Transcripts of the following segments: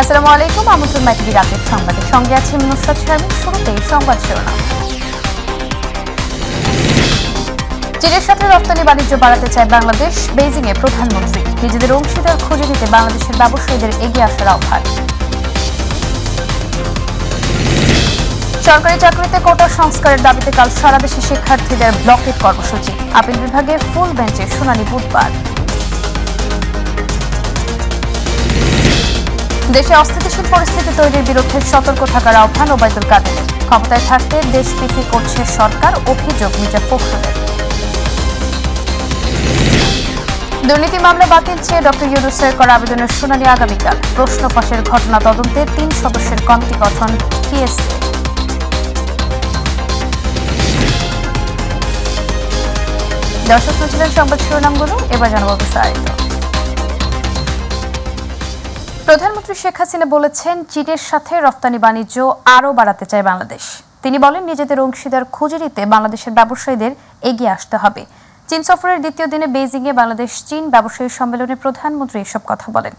আসসালামু আলাইকুম আমন্ত্রণ মাইকি রাতের সংবাদের সঙ্গে আছে নুসরাত শারমিন শুরুতেই সংবাদ শিরোনাম চীনের সাথে রপ্তানি বাণিজ্য বাড়াতে চায় বাংলাদেশ বেজিং এ প্রধানমন্ত্রী নিজেদের অংশীদার খুঁজে নিতে বাংলাদেশের ব্যবসায়ীদের এগিয়ে আসার আহ্বান সরকারি চাকরিতে কোটা সংস্কারের দাবিতে কাল সারা দেশে শিক্ষার্থীদের ব্লকেট কর্মসূচি আপিল বিভাগে ফুল বেঞ্চে শুনানি বুধবার দেশে অস্থিতিশীল পরিস্থিতি তৈরির বিরুদ্ধে সতর্ক থাকার আহ্বান ওবায়দুল কাদের ক্ষমতায় থাকতে দেশ বিক্রি করছে সরকার অভিযোগ মির্জা ফখরুলের দুর্নীতি মামলা বাতিল চেয়ে ডক্টর ইউনুসের করা আবেদনের শুনানি আগামীকাল প্রশ্ন ফাঁসের ঘটনা তদন্তে তিন সদস্যের কমিটি গঠন টিএসসি দর্শক শুনছিলেন সংবাদ শিরোনামগুলো এবার জানাবো বিস্তারিত প্রধানমন্ত্রী শেখ হাসিনা বলেছেন চীনের সাথে রপ্তানি বাণিজ্য আরও বাড়াতে চায় বাংলাদেশ তিনি বলেন নিজেদের অংশীদার খুঁজে নিতে বাংলাদেশের ব্যবসায়ীদের এগিয়ে আসতে হবে চীন সফরের দ্বিতীয় দিনে বেজিংয়ে বাংলাদেশ চীন ব্যবসায়ী সম্মেলনে প্রধানমন্ত্রী এসব কথা বলেন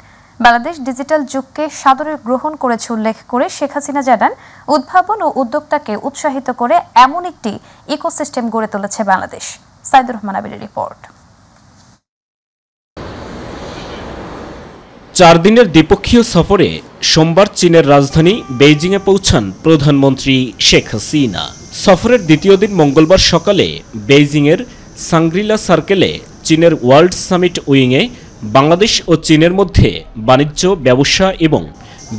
বাংলাদেশ ডিজিটাল যুগকে সাদরে গ্রহণ করেছে উল্লেখ করে শেখ হাসিনা জানান উদ্ভাবন ও উদ্যোক্তাকে উৎসাহিত করে এমন একটি ইকোসিস্টেম গড়ে তুলেছে বাংলাদেশ সাইদুর রহমান আবির রিপোর্ট চার দিনের দ্বিপক্ষীয় সফরে সোমবার চীনের রাজধানী বেইজিংয়ে পৌঁছান প্রধানমন্ত্রী শেখ হাসিনা সফরের দ্বিতীয় দিন মঙ্গলবার সকালে বেইজিংয়ের সাংগ্রিলা সার্কেলে চীনের ওয়ার্ল্ড সামিট উইংয়ে বাংলাদেশ ও চীনের মধ্যে বাণিজ্য ব্যবসা এবং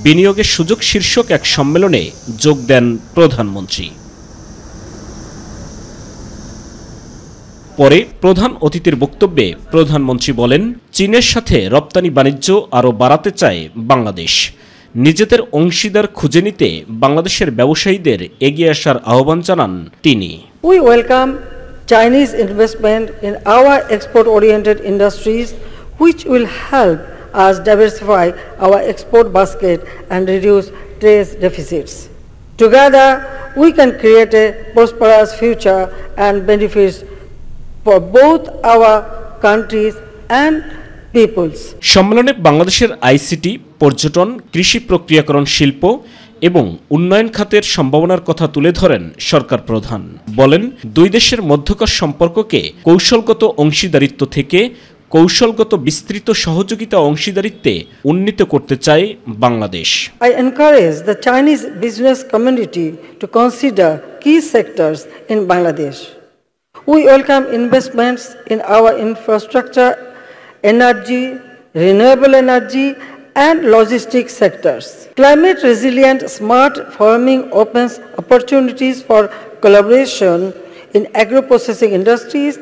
বিনিয়োগের সুযোগ শীর্ষক এক সম্মেলনে যোগ দেন প্রধানমন্ত্রী পরে প্রধান অতিথির বক্তব্যে প্রধানমন্ত্রী বলেন চীনের সাথে রপ্তানি বাণিজ্য আরও বাড়াতে চায় বাংলাদেশ নিজেদের অংশীদার খুঁজে নিতে বাংলাদেশের ব্যবসায়ীদের এগিয়ে আসার আহ্বান জানান তিনি we welcome Chinese investment in our export oriented industries which will help us diversify our export basket and reduce trade deficits together we can create a prosperous future and benefits for both our countries and peoples. সম্মেলনে বাংলাদেশের ICT পর্যটন কৃষি প্রক্রিয়াকরণ শিল্প এবং উন্নয়ন খাতের সম্ভাবনার কথা তুলে ধরেন সরকার প্রধান বলেন দুই দেশের মধ্যকার সম্পর্ককে কৌশলগত অংশীদারিত্ব থেকে কৌশলগত বিস্তৃত সহযোগিতা অংশীদারিত্বে উন্নীত করতে চায় Bangladesh I encourage the Chinese business community to consider key sectors in Bangladesh We welcome investments in our infrastructure, energy, renewable energy and logistics sectors. Climate resilient smart farming opens opportunities for collaboration in agro-processing industries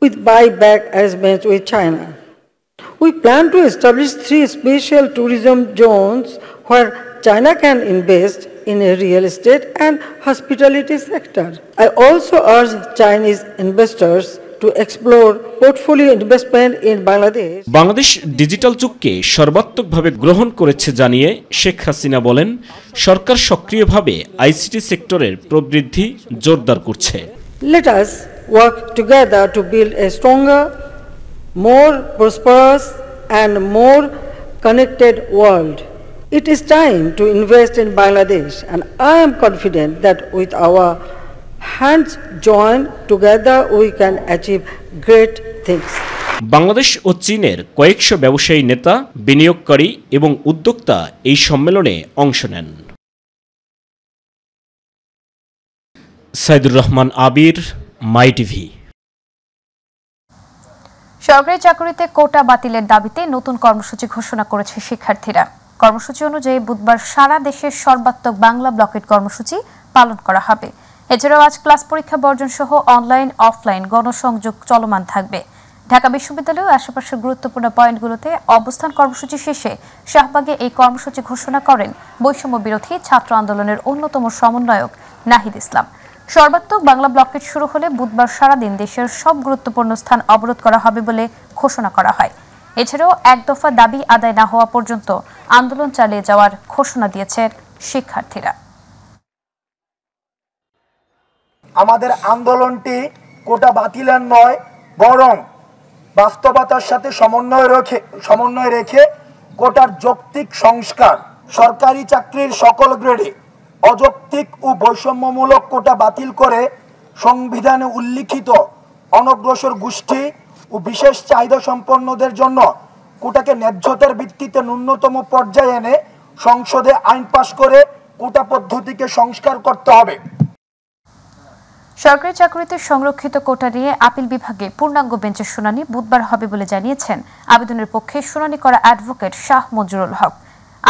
with buyback arrangements with China. We plan to establish three special tourism zones where China can invest in a real estate and hospitality sector. I also urge Chinese investors to explore portfolio investment in Bangladesh. Bangladesh digital চুক্তি সর্বাত্মকভাবে গ্রহণ করেছে জানিয়ে শেখ হাসিনা বলেন সরকার সক্রিয়ভাবে ICT সেক্টরের প্রবৃদ্ধি জোরদার করছে Let us work together to build a stronger, more prosperous and more connected world. It is time to invest in Bangladesh, and I am confident that with our hands joined together, we can achieve great things. Bangladesh ও চীনের কয়েকশো ব্যবসায়ী নেতা বিনিয়োগকারী এবং উদ্যোক্তা এই সম্মেলনে অংশ নেন রহমান আবির মাই টিভি সরকারি চাকরিতে কোটা বাতিলের দাবিতে নতুন কর্মসূচি ঘোষণা করেছে শিক্ষার্থীরা কর্মসূচি অনুযায়ী বুধবার সারা দেশের সর্বাত্মক বাংলা ব্লকেট কর্মসূচি পালন করা হবে এছাড়াও আজ ক্লাস পরীক্ষা বর্জন সহ অনলাইন অফলাইন গণসংযোগ চলমান থাকবে ঢাকা বিশ্ববিদ্যালয়ে আশেপাশের গুরুত্বপূর্ণ পয়েন্টগুলোতে অবস্থান কর্মসূচি শেষে শাহবাগে এই কর্মসূচি ঘোষণা করেন বৈষম্য বিরোধী ছাত্র আন্দোলনের অন্যতম সমন্বয়ক নাহিদ ইসলাম সর্বাত্মক বাংলা ব্লকেট শুরু হলে বুধবার সারাদিন দেশের সব গুরুত্বপূর্ণ স্থান অবরোধ করা হবে বলে ঘোষণা করা হয় এছাড়াও এক দফা দাবি আদায় না হওয়া পর্যন্ত আন্দোলন চালিয়ে যাওয়ার ঘোষণা দিয়েছে শিক্ষার্থীরা আমাদের আন্দোলনটি কোটা বাতিলের নয় বরং বাস্তবতার সাথে সমন্বয় রেখে সমন্বয় রেখে কোটার যৌক্তিক সংস্কার সরকারি চাকরির সকল গ্রেডে অযৌক্তিক ও বৈষম্যমূলক কোটা বাতিল করে সংবিধানে উল্লিখিত অনগ্রসর গোষ্ঠী ও বিশেষ চাহিদা সম্পন্নদের জন্য কোটাকে ন্যায্যতার ভিত্তিতে ন্যূনতম পর্যায়ে এনে সংসদে আইন পাশ করে কোটা পদ্ধতিকে সংস্কার করতে হবে সরকারি চাকরিতে সংরক্ষিত কোটা নিয়ে আপিল বিভাগে পূর্ণাঙ্গ বেঞ্চের শুনানি বুধবার হবে বলে জানিয়েছেন আবেদনের পক্ষে শুনানি করা অ্যাডভোকেট শাহ মঞ্জুরুল হক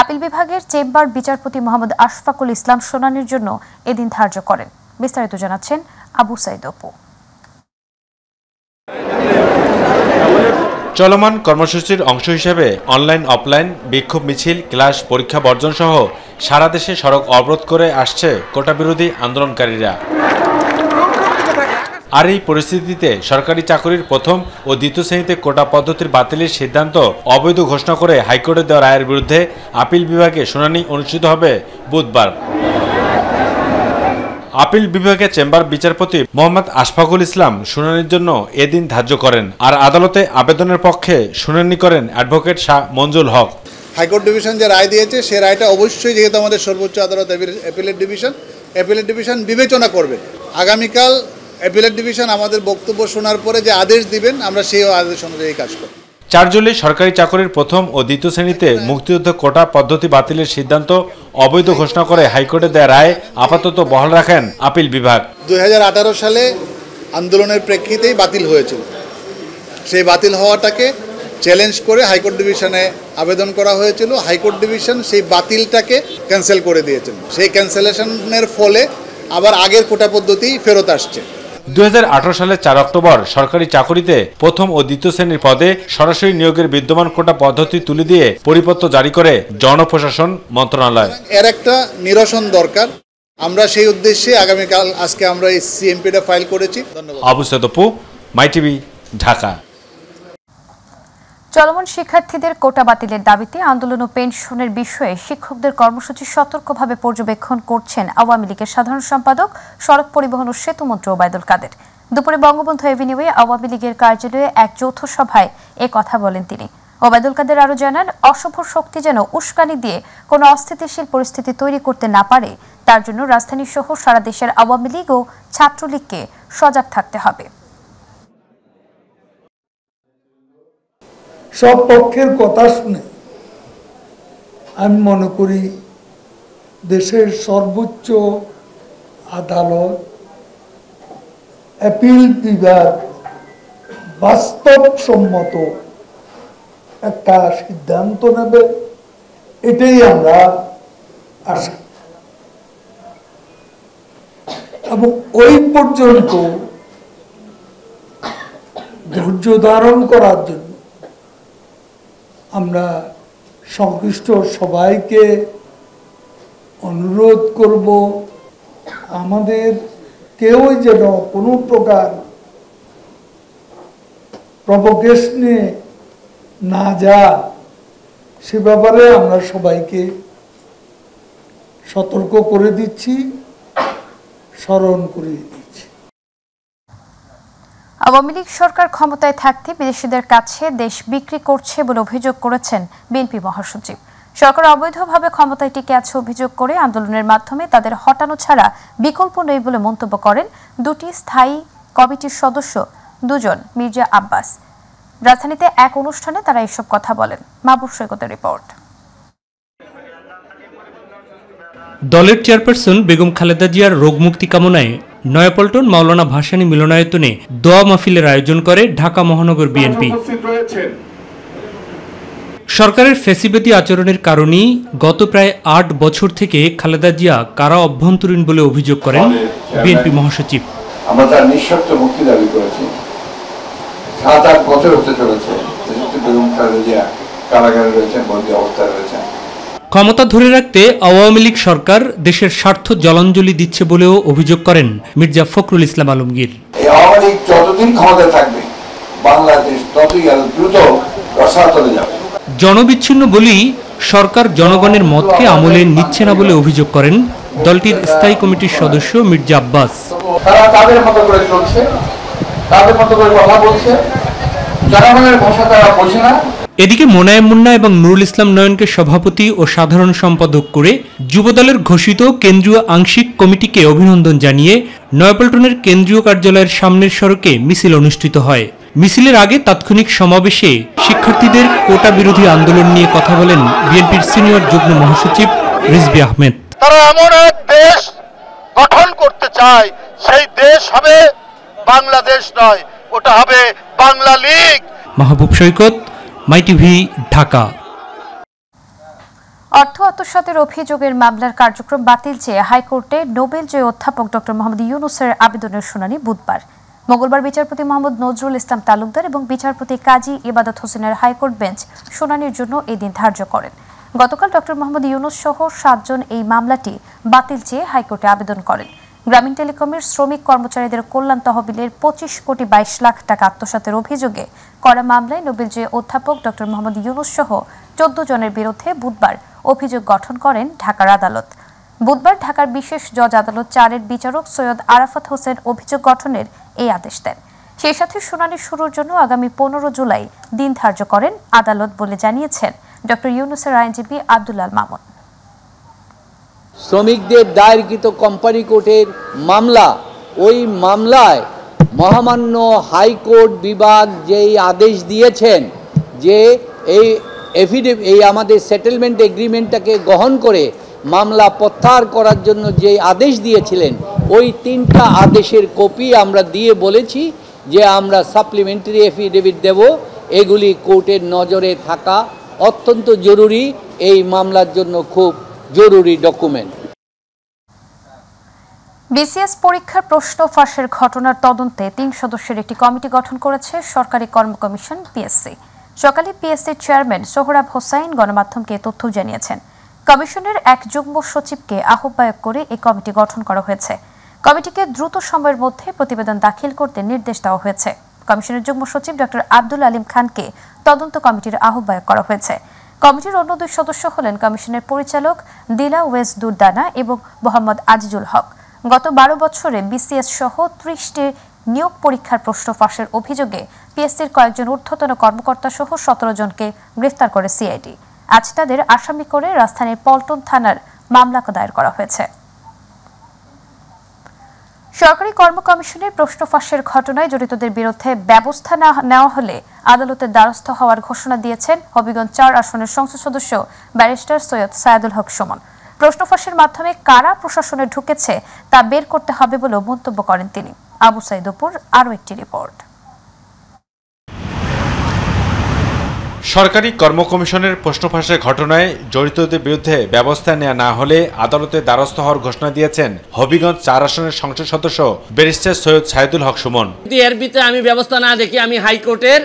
আপিল বিভাগের চেম্বার বিচারপতি মোহাম্মদ আশফাকুল ইসলাম শুনানির জন্য এদিন ধার্য করেন বিস্তারিত জানাচ্ছেন আবু সাইদ অপু চলমান কর্মসূচির অংশ হিসেবে অনলাইন অফলাইন বিক্ষোভ মিছিল ক্লাস পরীক্ষা বর্জন সহ সারা দেশে সড়ক অবরোধ করে আসছে কোটা বিরোধী আন্দোলনকারীরা আর এই পরিস্থিতিতে সরকারি চাকরির প্রথম ও দ্বিতীয় শ্রেণীতে কোটা পদ্ধতির বাতিলের সিদ্ধান্ত অবৈধ ঘোষণা করে হাইকোর্টে দেওয়া রায়ের বিরুদ্ধে আপিল বিভাগে শুনানি অনুষ্ঠিত হবে বুধবার আপিল বিভাগে চেম্বার বিচারপতি মোহাম্মদ আশফাকুল ইসলাম শুনানির জন্য এদিন ধার্য করেন আর আদালতে আবেদনের পক্ষে শুনানি করেন advocate Shah Manjul Haque high court division যে রায় দিয়েছে সে রায়টা অবশ্যই যেহেতু আমাদের সর্বোচ্চ আদালত অ্যাপিলেট ডিভিশন অ্যাপিলেট ডিভিশন বিবেচনা করবে আগামীকাল অ্যাপিলেট ডিভিশন আমাদের বক্তব্য শোনার পরে যে আদেশ দিবেন আমরা সেই আদেশ অনুযায়ী কাজ করব চারজলে সরকারি চাকরির প্রথম ও দ্বিতীয় শ্রেণীতে মুক্তিযুদ্ধ কোটা পদ্ধতি বাতিলের সিদ্ধান্ত অবৈধ ঘোষণা করে হাইকোর্টে দেয়া রায় আপাতত বহাল রাখেন আপিল বিভাগ দুই সালে আন্দোলনের প্রেক্ষিতেই বাতিল হয়েছিল সেই বাতিল হওয়াটাকে চ্যালেঞ্জ করে হাইকোর্ট ডিভিশনে আবেদন করা হয়েছিল হাইকোর্ট ডিভিশন সেই বাতিলটাকে ক্যান্সেল করে দিয়েছেন সেই ক্যান্সেলেশনের ফলে আবার আগের কোটা পদ্ধতি ফেরত আসছে দুই সালের চার অক্টোবর সরকারি চাকরিতে প্রথম ও দ্বিতীয় শ্রেণীর পদে সরাসরি নিয়োগের বিদ্যমান কোটা পদ্ধতি তুলে দিয়ে পরিপত্র জারি করে জনপ্রশাসন মন্ত্রণালয় এর একটা নিরসন দরকার আমরা সেই উদ্দেশ্যে আগামীকাল আজকে আমরা এই সিএমপিটা ফাইল করেছি ধন্যবাদ আবু সদপু মাই টিভি ঢাকা চলমান শিক্ষার্থীদের কোটা বাতিলের দাবিতে আন্দোলন ও পেনশনের বিষয়ে শিক্ষকদের কর্মসূচি সতর্কভাবে পর্যবেক্ষণ করছেন আওয়ামী লীগের সাধারণ সম্পাদক সড়ক পরিবহন ও সেতুমন্ত্রী ওবায়দুল কাদের দুপুরে বঙ্গবন্ধু এভিনিউয়ে আওয়ামী লীগের কার্যালয়ে এক যৌথ সভায় এ কথা বলেন তিনি ওবায়দুল কাদের আরও জানান অসভ্য শক্তি যেন উস্কানি দিয়ে কোনো অস্থিতিশীল পরিস্থিতি তৈরি করতে না পারে তার জন্য রাজধানী সহ সারা দেশের আওয়ামী লীগ ও ছাত্রলীগকে সজাগ থাকতে হবে সব পক্ষের কথা শুনে আমি মনে করি দেশের সর্বোচ্চ আদালত অ্যাপিল বিভাগ বাস্তবসম্মত একটা সিদ্ধান্ত নেবে এটাই আমরা আশা এবং ওই পর্যন্ত ধৈর্য ধারণ করার জন্য আমরা সংশ্লিষ্ট সবাইকে অনুরোধ করব আমাদের কেউ যেন কোনো প্রকার প্রভোকেশনে না যা সে ব্যাপারে আমরা সবাইকে সতর্ক করে দিচ্ছি স্মরণ করে দিচ্ছি আওয়ামী লীগ সরকার ক্ষমতায় থাকতে বিদেশিদের কাছে দেশ বিক্রি করছে বলে অভিযোগ করেছেন বিএনপি মহাসচিব সরকার অবৈধভাবে ক্ষমতায় টিকে আছে অভিযোগ করে আন্দোলনের মাধ্যমে তাদের হটানো ছাড়া বিকল্প নেই বলে মন্তব্য করেন দুটি স্থায়ী কমিটির সদস্য দুজন মির্জা আব্বাস রাজধানীতে এক অনুষ্ঠানে তারা এসব কথা বলেন মাহবুব সৈকতের রিপোর্ট দলের চেয়ারপারসন বেগম খালেদা জিয়ার রোগমুক্তি কামনায় নয়াপল্টন মাওলানা ভাসানী মিলনায়তনে দোয়া মাহফিলের আয়োজন করে ঢাকা মহানগর বিএনপি সরকারের ফেসিবেদি আচরণের কারণেই গত প্রায় আট বছর থেকে খালেদা জিয়া কারা অভ্যন্তরীণ বলে অভিযোগ করেন বিএনপি মহাসচিব আমরা তার নিঃশর্ত মুক্তি দাবি করেছি সাত আট বছর হতে চলেছে কারাগারে রয়েছেন বন্দী অবস্থায় রয়েছেন ক্ষমতা ধরে রাখতে আওয়ামী লীগ সরকার দেশের স্বার্থ জলাঞ্জলি দিচ্ছে বলেও অভিযোগ করেন মির্জা ফখরুল ইসলাম আলমগীর আওয়ামী লীগ যতদিন থাকবে বাংলাদেশ ততই দ্রুত রসাতলে যাবে জনবিচ্ছিন্ন বলেই সরকার জনগণের মতকে আমলে নিচ্ছে না বলে অভিযোগ করেন দলটির স্থায়ী কমিটির সদস্য মির্জা আব্বাস তারা তাদের মতো করে চলছে তাদের মতো করে কথা বলছে জনগণের ভাষা তারা বোঝে না এদিকে মোনায়েম মুন্না এবং নুরুল ইসলাম নয়নকে সভাপতি ও সাধারণ সম্পাদক করে যুবদলের ঘোষিত কেন্দ্রীয় আংশিক কমিটিকে অভিনন্দন জানিয়ে নয়পল্টনের কেন্দ্রীয় কার্যালয়ের সামনের সড়কে মিছিল অনুষ্ঠিত হয় মিছিলের আগে তাৎক্ষণিক সমাবেশে শিক্ষার্থীদের কোটা বিরোধী আন্দোলন নিয়ে কথা বলেন বিএনপির সিনিয়র যুগ্ম মহাসচিব রিজবি আহমেদ তারা এমন এক দেশ গঠন করতে চায় সেই দেশ হবে বাংলাদেশ নয় ওটা হবে বাংলা লীগ মাহবুব সৈকত মাইটিভি ঢাকা অর্থ আত্মসাতের অভিযোগের মামলার কার্যক্রম বাতিল চেয়ে হাইকোর্টে নোবেল জয় অধ্যাপক ড মোহাম্মদ ইউনুসের আবেদনের শুনানি বুধবার মঙ্গলবার বিচারপতি মোহাম্মদ নজরুল ইসলাম তালুকদার এবং বিচারপতি কাজী ইবাদত হোসেনের হাইকোর্ট বেঞ্চ শুনানির জন্য এদিন ধার্য করেন গতকাল ড মোহাম্মদ ইউনুস সহ সাতজন এই মামলাটি বাতিল চেয়ে হাইকোর্টে আবেদন করেন গ্রামীণ টেলিকমের শ্রমিক কর্মচারীদের কল্যাণ তহবিলের পঁচিশ কোটি বাইশ লাখ টাকা আত্মসাতের অভিযোগে করা মামলায় নোবেল যে অধ্যাপক ড মোহাম্মদ ইউনুস সহ চোদ্দ জনের বিরুদ্ধে বুধবার অভিযোগ গঠন করেন ঢাকার আদালত বুধবার ঢাকার বিশেষ জজ আদালত চারের বিচারক সৈয়দ আরাফাত হোসেন অভিযোগ গঠনের এই আদেশ দেন সেই সাথে শুনানি শুরুর জন্য আগামী পনেরো জুলাই দিন ধার্য করেন আদালত বলে জানিয়েছেন ড ইউনুসের আইনজীবী আব্দুল্লাল মামুন শ্রমিকদের দায়েরকৃত কোম্পানি কোর্টের মামলা ওই মামলায় মহামান্য হাইকোর্ট বিভাগ যেই আদেশ দিয়েছেন যে এই এফিডেভ এই আমাদের সেটেলমেন্ট এগ্রিমেন্টটাকে গ্রহণ করে মামলা প্রত্যাহার করার জন্য যে আদেশ দিয়েছিলেন ওই তিনটা আদেশের কপি আমরা দিয়ে বলেছি যে আমরা সাপ্লিমেন্টারি এফিডেভিট দেব এগুলি কোর্টের নজরে থাকা অত্যন্ত জরুরি এই মামলার জন্য খুব জরুরি ডকুমেন্ট বিসিএস পরীক্ষার প্রশ্ন ফাঁসের ঘটনার তদন্তে তিন সদস্যের একটি কমিটি গঠন করেছে সরকারি কর্ম কমিশন পিএসসি সকালে পিএসসি চেয়ারম্যান সোহরাব হোসাইন গণমাধ্যমকে তথ্য জানিয়েছেন কমিশনের এক যুগ্ম সচিবকে আহ্বায়ক করে এই কমিটি গঠন করা হয়েছে কমিটিকে দ্রুত সময়ের মধ্যে প্রতিবেদন দাখিল করতে নির্দেশ দেওয়া হয়েছে কমিশনের যুগ্ম সচিব ডক্টর আব্দুল আলিম খানকে তদন্ত কমিটির আহ্বায়ক করা হয়েছে কমিটির অন্য দুই সদস্য হলেন কমিশনের পরিচালক দিলা ওয়েস দুর্দানা এবং মোহাম্মদ আজিজুল হক গত বারো বছরে বিসিএস সহ ত্রিশটি নিয়োগ পরীক্ষার প্রশ্ন ফাঁসের অভিযোগে পিএসসির কয়েকজন ঊর্ধ্বতন কর্মকর্তা সহ সতেরো জনকে গ্রেফতার করে সিআইডি আজ তাদের আসামি করে রাজধানীর পল্টন থানার মামলা দায়ের করা হয়েছে সরকারি কর্ম কমিশনের প্রশ্ন ফাঁসের ঘটনায় জড়িতদের বিরুদ্ধে ব্যবস্থা না নেওয়া হলে আদালতের দ্বারস্থ হওয়ার ঘোষণা দিয়েছেন হবিগঞ্জ চার আসনের সংসদ সদস্য ব্যারিস্টার সৈয়দ সায়দুল হক সুমন প্রশ্ন ফাঁসের মাধ্যমে কারা প্রশাসনে ঢুকেছে তা বের করতে হবে বলেও মন্তব্য করেন তিনি আবু সাইদপুর আরও একটি রিপোর্ট সরকারি কর্ম কমিশনের ঘটনায় জড়িতদের বিরুদ্ধে ব্যবস্থা নেওয়া না হলে আদালতে দ্বারস্থ হওয়ার ঘোষণা দিয়েছেন হবিগঞ্জ চার আসনের সংসদ সদস্য ব্যারিস্টার সৈয়দ সাইদুল হক সুমন এর ভিতরে আমি ব্যবস্থা না দেখি আমি হাইকোর্টের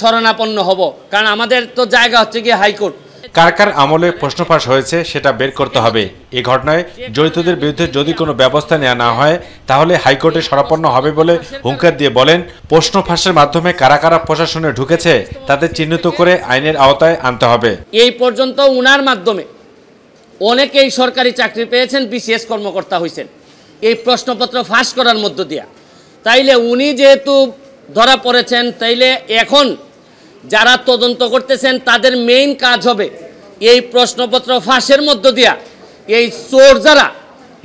শরণাপন্ন হব কারণ আমাদের তো জায়গা হচ্ছে গিয়ে হাইকোর্ট কার কার আমলে প্রশ্ন ফাঁস হয়েছে সেটা বের করতে হবে এ ঘটনায় জড়িতদের বিরুদ্ধে যদি কোনো ব্যবস্থা নেওয়া না হয় তাহলে হাইকোর্টে সরাপন্ন হবে বলে হুঙ্কার দিয়ে বলেন প্রশ্ন ফাঁসের মাধ্যমে কারা কারা প্রশাসনে ঢুকেছে তাদের চিহ্নিত করে আইনের আওতায় আনতে হবে এই পর্যন্ত উনার মাধ্যমে অনেকেই সরকারি চাকরি পেয়েছেন বিসিএস কর্মকর্তা হয়েছেন এই প্রশ্নপত্র ফাঁস করার মধ্য দিয়া তাইলে উনি যেহেতু ধরা পড়েছেন তাইলে এখন যারা তদন্ত করতেছেন তাদের মেইন কাজ হবে এই প্রশ্নপত্র ফাঁসের মধ্য দিয়া এই চোর যারা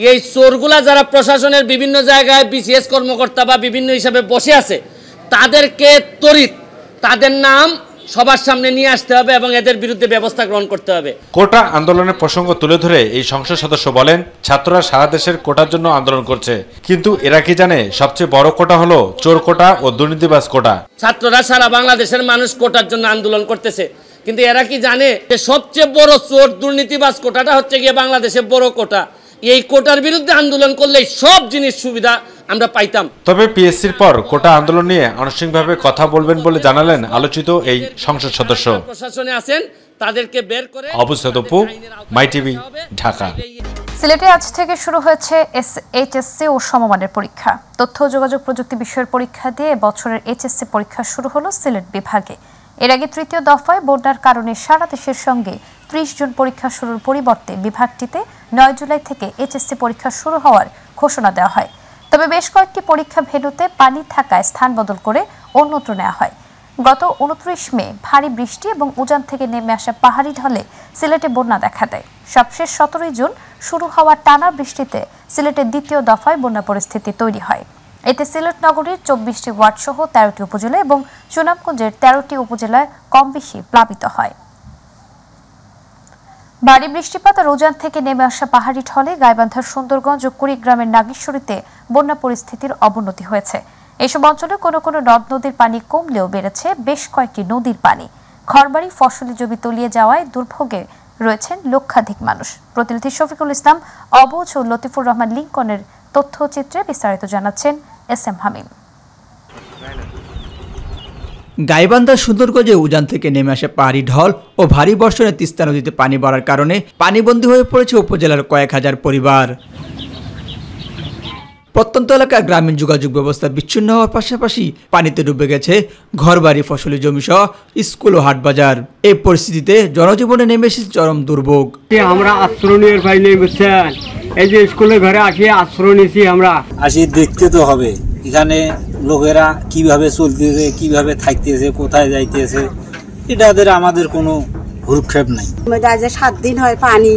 এই চোরগুলা যারা প্রশাসনের বিভিন্ন জায়গায় বিসিএস কর্মকর্তা বা বিভিন্ন হিসাবে বসে আছে তাদেরকে তরিত তাদের নাম সবার সামনে নিয়ে আসতে হবে এবং এদের বিরুদ্ধে ব্যবস্থা গ্রহণ করতে হবে কোটা আন্দোলনের প্রসঙ্গ তুলে ধরে এই সংসদ সদস্য বলেন ছাত্ররা সারা দেশের কোটার জন্য আন্দোলন করছে কিন্তু এরা কি জানে সবচেয়ে বড় কোটা হলো চোর কোটা ও দুর্নীতিবাজ কোটা ছাত্ররা সারা বাংলাদেশের মানুষ কোটার জন্য আন্দোলন করতেছে কিন্তু এরা কি জানে যে সবচেয়ে বড় চোর দুর্নীতিবাজ কোটাটা হচ্ছে গিয়ে বাংলাদেশের বড় কোটা এই কোটার বিরুদ্ধে আন্দোলন করলে সব জিনিস সুবিধা আমরা পাইতাম তবে পিএসসির পর কোটা আন্দোলন নিয়ে আনুষ্ঠানিকভাবে কথা বলবেন বলে জানালেন আলোচিত এই সংসদ সদস্য প্রশাসনে আছেন তাদেরকে বের করে অবস্থিতপু মাই টিভি ঢাকা সিলেটে আজ থেকে শুরু হয়েছে এস এইচএসসি ও সমমানের পরীক্ষা তথ্য ও যোগাযোগ প্রযুক্তি বিষয়ের পরীক্ষা দিয়ে বছরের এইচএসসি পরীক্ষা শুরু হলো সিলেট বিভাগে এর আগে তৃতীয় দফায় বন্যার কারণে সারা দেশের সঙ্গে ত্রিশ জুন পরীক্ষা শুরুর পরিবর্তে বিভাগটিতে নয় জুলাই থেকে এইচএসসি পরীক্ষা শুরু হওয়ার ঘোষণা দেওয়া হয় তবে বেশ কয়েকটি পরীক্ষা ভেনুতে পানি থাকায় স্থান বদল করে অন্যত্র নেওয়া হয় গত উনত্রিশ মে ভারী বৃষ্টি এবং উজান থেকে নেমে আসা পাহাড়ি ঢলে সিলেটে বন্যা দেখা দেয় সবশেষ সতেরোই জুন শুরু হওয়া টানা বৃষ্টিতে সিলেটের দ্বিতীয় দফায় বন্যা পরিস্থিতি তৈরি হয় এতে সিলেট নগরীর চব্বিশটি ওয়ার্ড সহ তেরোটি উপজেলা এবং সুনামগঞ্জের তেরোটি উপজেলায় কম বেশি প্লাবিত হয় ভারী বৃষ্টিপাত রোজান থেকে নেমে আসা পাহাড়ি ঠলে গাইবান্ধার সুন্দরগঞ্জ ও কুড়িগ্রামের নাগেশ্বরীতে বন্যা পরিস্থিতির অবনতি হয়েছে এসব অঞ্চলে কোনো কোনো নদ নদীর পানি কমলেও বেড়েছে বেশ কয়েকটি নদীর পানি ঘরবাড়ি ফসলি জমি তলিয়ে যাওয়ায় দুর্ভোগে রয়েছেন লক্ষাধিক মানুষ প্রতিনিধি শফিকুল ইসলাম অবজ ও লতিফুর রহমান লিঙ্কনের তথ্যচিত্রে বিস্তারিত জানাচ্ছেন এস এম হামিম গাইবান্ধা সুন্দরগঞ্জে উজান থেকে নেমে আসে পাহাড়ি ঢল ও ভারী বর্ষণে তিস্তা নদীতে পানি বাড়ার কারণে পানিবন্দী হয়ে পড়েছে উপজেলার কয়েক হাজার পরিবার প্রত্যন্ত এলাকার গ্রামীণ যোগাযোগ ব্যবস্থা বিচ্ছিন্ন হওয়ার পাশাপাশি পানিতে ডুবে গেছে ঘরবাড়ি ফসলি সহ স্কুল ও হাটবাজার এই পরিস্থিতিতে জনজীবনে নেমে এসেছে চরম দুর্ভোগ আমরা আশ্রয় নিয়ে পাই নেই বুঝছেন এই যে স্কুলের ঘরে আসি আশ্রয় নিয়েছি আমরা আসি দেখতে তো হবে এখানে লোকেরা কিভাবে চলতেছে কিভাবে থাকতেছে কোথায় যাইতেছে এটাদের আমাদের কোনো হুরক্ষেপ নাই সাত দিন হয় পানি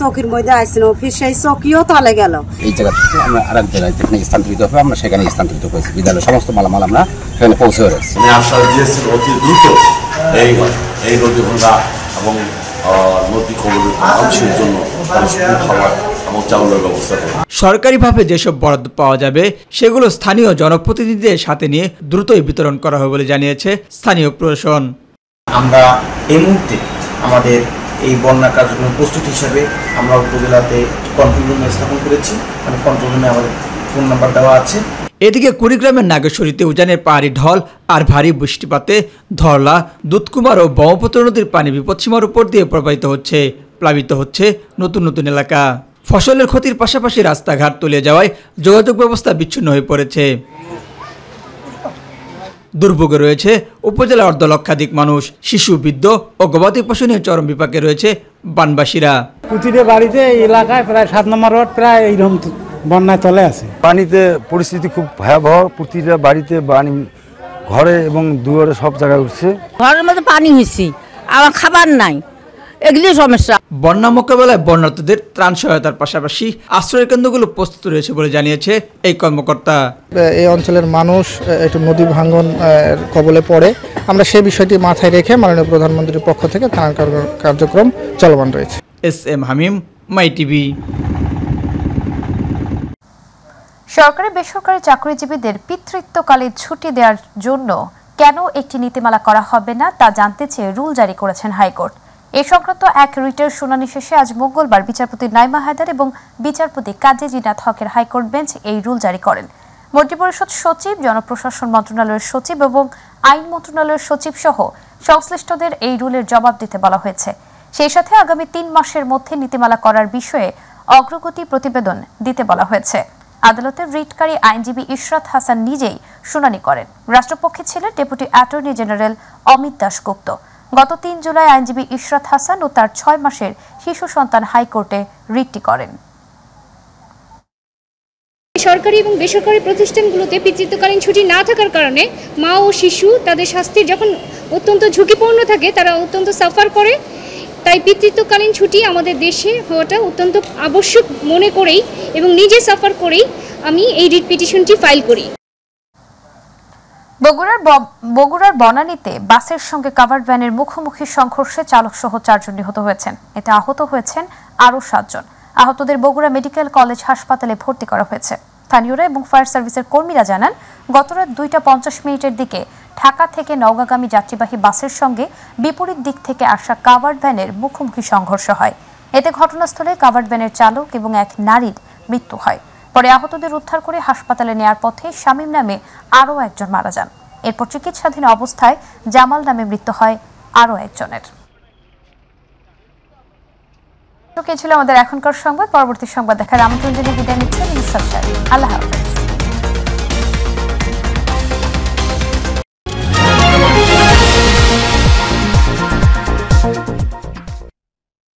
চৌকির মধ্যে আসছেন অফিস সেই চৌকিও তালে গেল এই জায়গা থেকে আমরা আর জায়গায় যেখানে স্থানান্তরিত হবে আমরা সেখানে স্থানান্তরিত করেছি বিদ্যালয় সমস্ত মালামাল আমরা সেখানে পৌঁছে রয়েছি আশ্বাস দিয়েছেন অতি দ্রুত এই এই নদী ভাঙা এবং নদী কবলের মানুষের জন্য সরকারিভাবে যেসব বরাদ্দ পাওয়া যাবে সেগুলো স্থানীয় জনপ্রতিনিধিদের সাথে নিয়ে দ্রুতই বিতরণ করা হবে বলে জানিয়েছে স্থানীয় প্রশাসন আমরা এই মুহূর্তে আমাদের এই বন্যা কার্যক্রমের প্রস্তুতি হিসাবে আমরা উপজেলাতে কন্ট্রোল রুম স্থাপন করেছি মানে কন্ট্রোল রুমে আমাদের ফোন নাম্বার দেওয়া আছে এদিকে কুড়িগ্রামের নাগেশ্বরীতে উজানের পাহাড়ি ঢল আর ভারী বৃষ্টিপাতে ধরলা দুধকুমার ও ব্রহ্মপুত্র নদীর পানি বিপদসীমার উপর দিয়ে প্রবাহিত হচ্ছে প্লাবিত হচ্ছে নতুন নতুন এলাকা ফসলের ক্ষতির পাশাপাশি রাস্তাঘাট তুলে যাওয়ায় যোগাযোগ ব্যবস্থা বিচ্ছিন্ন হয়ে পড়েছে দুর্ভোগে রয়েছে উপজেলা অর্ধ লক্ষাধিক মানুষ শিশু বৃদ্ধ ও গবাদি পশু নিয়ে চরম বিপাকে রয়েছে বানবাসীরা প্রতিটা বাড়িতে এলাকায় প্রায় সাত নম্বর রোড প্রায় এইরকম বন্যায় তলে আছে পানিতে পরিস্থিতি খুব ভয়াবহ প্রতিটা বাড়িতে পানি ঘরে এবং দুয়ারে সব জায়গায় উঠছে ঘরের মধ্যে পানি হয়েছে আমার খাবার নাই এগুলি সমস্যা বন্যা মোকাবেলায় বন্যার্থীদের ত্রাণ সহায়তার পাশাপাশি আশ্রয় কেন্দ্রগুলো প্রস্তুত রয়েছে বলে জানিয়েছে এই কর্মকর্তা এই অঞ্চলের মানুষ একটু নদী ভাঙ্গন কবলে পড়ে আমরা সেই বিষয়টি মাথায় রেখে মাননীয় প্রধানমন্ত্রীর পক্ষ থেকে ত্রাণ কার্যক্রম চলমান রয়েছে S M Hamim my TV সরকারি বেসরকারি চাকরিজীবীদের পিতৃত্বকালে ছুটি দেওয়ার জন্য কেন একটি নীতিমালা করা হবে না তা জানতে চেয়ে রুল জারি করেছেন হাইকোর্ট এ সংক্রান্ত এক রিটের শুনানি শেষে আজ মঙ্গলবার বিচারপতি নাইমা হায়দার এবং বিচারপতি কাজী জিনাত হকের হাইকোর্ট বেঞ্চ এই রুল জারি করেন মন্ত্রিপরিষদ সচিব জনপ্রশাসন মন্ত্রণালয়ের সচিব এবং আইন মন্ত্রণালয়ের সচিব সহ সংশ্লিষ্টদের এই রুলের জবাব দিতে বলা হয়েছে সেই সাথে আগামী তিন মাসের মধ্যে নীতিমালা করার বিষয়ে অগ্রগতি প্রতিবেদন দিতে বলা হয়েছে আদালতের রিটকারী আইনজীবী ইশরাত হাসান নিজেই শুনানি করেন রাষ্ট্রপক্ষে ছিলেন deputy attorney general Amit Dasgupta গত তিন জুলাই আইনজীবী ইশরাত হাসান ও তার ছয় মাসের শিশু সন্তান হাইকোর্টে রিটটি করেন সরকারি এবং বেসরকারি প্রতিষ্ঠানগুলোতে পিতৃত্বকালীন ছুটি না থাকার কারণে মা ও শিশু তাদের স্বাস্থ্যে যখন অত্যন্ত ঝুঁকিপূর্ণ থাকে তারা অত্যন্ত সাফার করে তাই পিতৃত্বকালীন ছুটি আমাদের দেশে হওয়াটা অত্যন্ত আবশ্যক মনে করেই এবং নিজে সাফার করেই আমি এই রিট পিটিশনটি ফাইল করি বগুড়ার বগুড়ার বনানীতে বাসের সঙ্গে কাভার্ড ভ্যানের মুখোমুখি সংঘর্ষে চালক সহ চারজন নিহত হয়েছেন এতে আহত হয়েছেন আরও সাতজন আহতদের বগুড়া মেডিকেল কলেজ হাসপাতালে ভর্তি করা হয়েছে স্থানীয়রা এবং ফায়ার সার্ভিসের কর্মীরা জানান গতরাত দুইটা পঞ্চাশ মিনিটের দিকে ঢাকা থেকে নওগাঁগামী যাত্রীবাহী বাসের সঙ্গে বিপরীত দিক থেকে আসা কাভার্ড ভ্যানের মুখোমুখি সংঘর্ষ হয় এতে ঘটনাস্থলে কাভার্ড ভ্যানের চালক এবং এক নারীর মৃত্যু হয় পরে আহতদের উদ্ধার করে হাসপাতালে নেয়ার পথে শামীম নামে আরও একজন মারা যান এরপর চিকিৎসাধীন অবস্থায় জামাল নামে মৃত্যু হয় আরও একজনের ছিল আমাদের এখনকার সংবাদ পরবর্তী সংবাদ দেখার আমন্ত্রণ জানিয়ে বিদায় নিচ্ছেন আল্লাহ হাফিজ